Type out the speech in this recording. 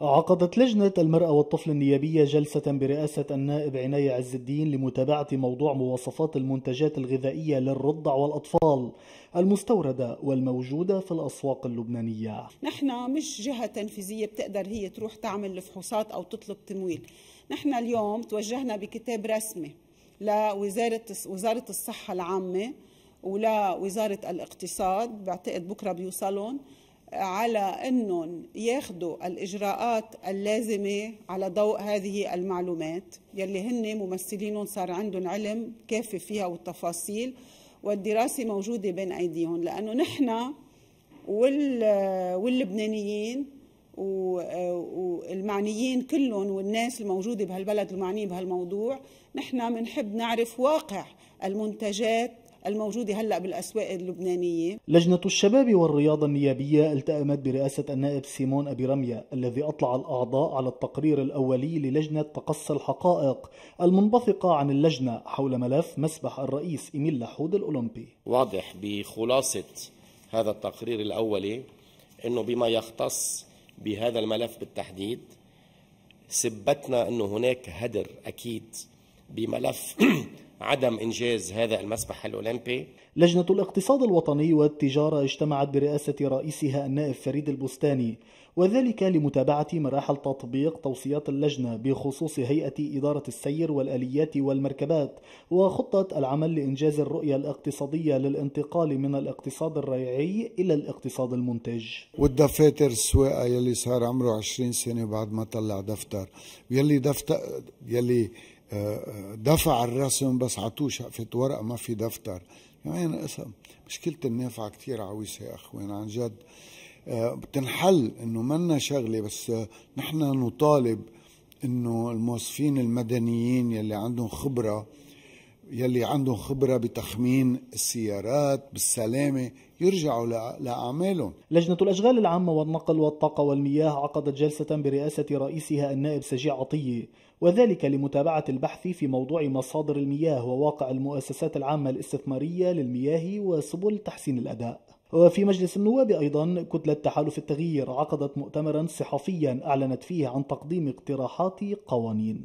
عقدت لجنة المرأة والطفل النيابية جلسة برئاسة النائب عناية عز الدين لمتابعة موضوع مواصفات المنتجات الغذائية للرضع والأطفال المستوردة والموجودة في الأسواق اللبنانية نحن مش جهة تنفيذية بتقدر هي تروح تعمل فحوصات أو تطلب تمويل نحن اليوم توجهنا بكتاب رسمي لوزارة وزارة الصحة العامة ولوزارة الاقتصاد بعتقد بكرة بيوصلون على أنهم ياخذوا الإجراءات اللازمة على ضوء هذه المعلومات يلي هن ممثلين صار عندهم علم كافي فيها والتفاصيل والدراسة موجودة بين أيديهم لأنه نحن واللبنانيين والمعنيين كلهم والناس الموجودة بهالبلد المعنيين بهالموضوع نحن بنحب نعرف واقع المنتجات الموجودة هلأ بالأسواق اللبنانية لجنة الشباب والرياضة النيابية التأمت برئاسة النائب سيمون أبي رمية الذي أطلع الأعضاء على التقرير الأولي للجنة تقصي الحقائق المنبثقة عن اللجنة حول ملف مسبح الرئيس إيميل لحود الأولمبي واضح بخلاصة هذا التقرير الأولي أنه بما يختص بهذا الملف بالتحديد ثبتنا أنه هناك هدر أكيد بملف عدم إنجاز هذا المسبح الأولمبي لجنة الاقتصاد الوطني والتجارة اجتمعت برئاسة رئيسها النائب فريد البستاني وذلك لمتابعة مراحل تطبيق توصيات اللجنة بخصوص هيئة إدارة السير والآليات والمركبات وخطة العمل لإنجاز الرؤية الاقتصادية للانتقال من الاقتصاد الريعي إلى الاقتصاد المنتج والدفاتر السواقة يلي صار عمره 20 سنة بعد ما طلع دفتر يلي دفتر يلي دفع الرسم بس عطوه شقفة ورق ما في دفتر يعني اسم مشكلة النافعة كتير عويسة يا أخوان عن جد آه، بتنحل انه منا شغلة بس آه، نحن نطالب انه الموظفين المدنيين يلي عندهم خبره يلي عندهم خبرة بتخمين السيارات بالسلامة يرجعوا لأعمالهم لجنة الأشغال العامة والنقل والطاقة والمياه عقدت جلسة برئاسة رئيسها النائب سجيع عطية وذلك لمتابعة البحث في موضوع مصادر المياه وواقع المؤسسات العامة الاستثمارية للمياه وسبل تحسين الأداء وفي مجلس النواب أيضا كتلة تحالف التغيير عقدت مؤتمرا صحفيا أعلنت فيه عن تقديم اقتراحات قوانين